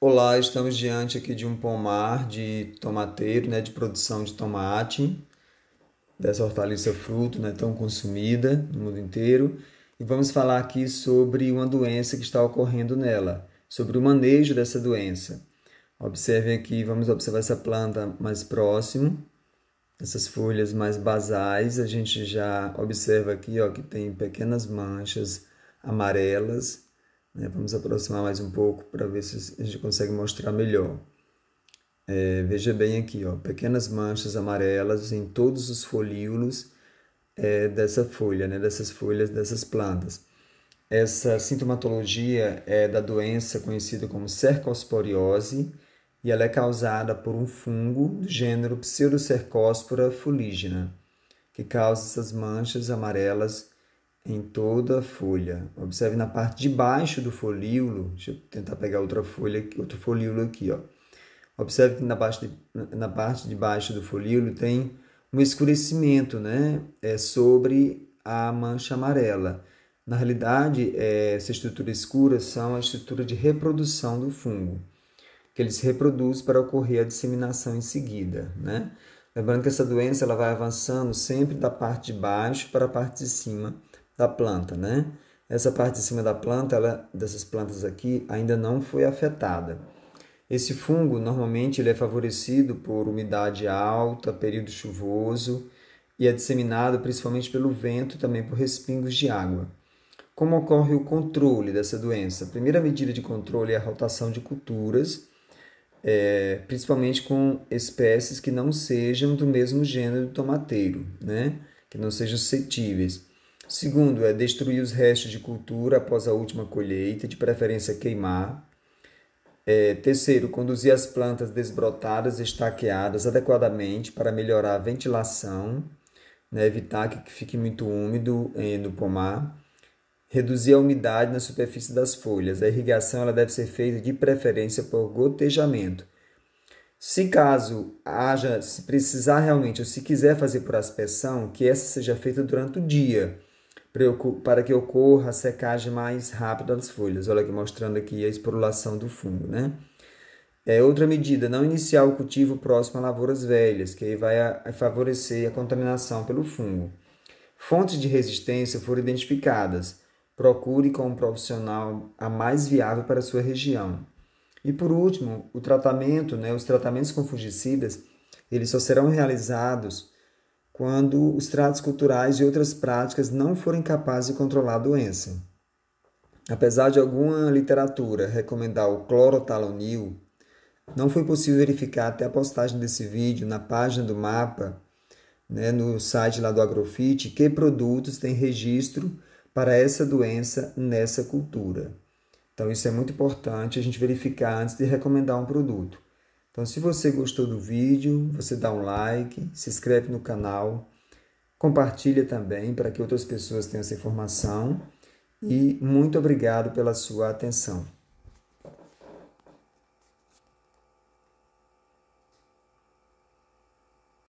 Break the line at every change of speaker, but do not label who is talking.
Olá, estamos diante aqui de um pomar de tomateiro, né, de produção de tomate, dessa hortaliça fruto, né, tão consumida no mundo inteiro, e vamos falar aqui sobre uma doença que está ocorrendo nela, sobre o manejo dessa doença. Observem aqui, vamos observar essa planta mais próximo, essas folhas mais basais, a gente já observa aqui, ó, que tem pequenas manchas amarelas, né? Vamos aproximar mais um pouco para ver se a gente consegue mostrar melhor. É, veja bem aqui, ó, pequenas manchas amarelas em todos os folíolos é, dessa folha, né, dessas folhas dessas plantas. Essa sintomatologia é da doença conhecida como cercosporiose e ela é causada por um fungo do gênero Pseudocercospora fuligina, que causa essas manchas amarelas em toda a folha. Observe na parte de baixo do folíolo, deixa eu tentar pegar outra folha, aqui, outro folíolo aqui, ó. Observe que na parte de, na parte de baixo do folíolo tem um escurecimento, né? É sobre a mancha amarela. Na realidade, é, essa estrutura escura são a estrutura de reprodução do fungo, que ele se reproduz para ocorrer a disseminação em seguida, né? Lembrando que essa doença ela vai avançando sempre da parte de baixo para a parte de cima, da planta, né? Essa parte de cima da planta, ela, dessas plantas aqui, ainda não foi afetada. Esse fungo, normalmente, ele é favorecido por umidade alta, período chuvoso e é disseminado principalmente pelo vento, também por respingos de água. Como ocorre o controle dessa doença? A primeira medida de controle é a rotação de culturas, é, principalmente com espécies que não sejam do mesmo gênero do tomateiro, né? que não sejam suscetíveis. Segundo, é destruir os restos de cultura após a última colheita, de preferência queimar. É, terceiro, conduzir as plantas desbrotadas, estaqueadas adequadamente para melhorar a ventilação, né, evitar que fique muito úmido eh, no pomar. Reduzir a umidade na superfície das folhas. A irrigação ela deve ser feita de preferência por gotejamento. Se caso haja, se precisar realmente ou se quiser fazer por aspersão, que essa seja feita durante o dia para que ocorra a secagem mais rápida das folhas. Olha aqui, mostrando aqui a esporulação do fungo, né? É, outra medida, não iniciar o cultivo próximo a lavouras velhas, que aí vai a, a favorecer a contaminação pelo fungo. Fontes de resistência foram identificadas. Procure com um profissional a mais viável para a sua região. E por último, o tratamento, né, os tratamentos com fungicidas, eles só serão realizados quando os tratos culturais e outras práticas não forem capazes de controlar a doença. Apesar de alguma literatura recomendar o clorotalonil, não foi possível verificar até a postagem desse vídeo na página do mapa, né, no site lá do Agrofit, que produtos têm registro para essa doença nessa cultura. Então, isso é muito importante a gente verificar antes de recomendar um produto. Então, se você gostou do vídeo, você dá um like, se inscreve no canal, compartilha também para que outras pessoas tenham essa informação. E muito obrigado pela sua atenção.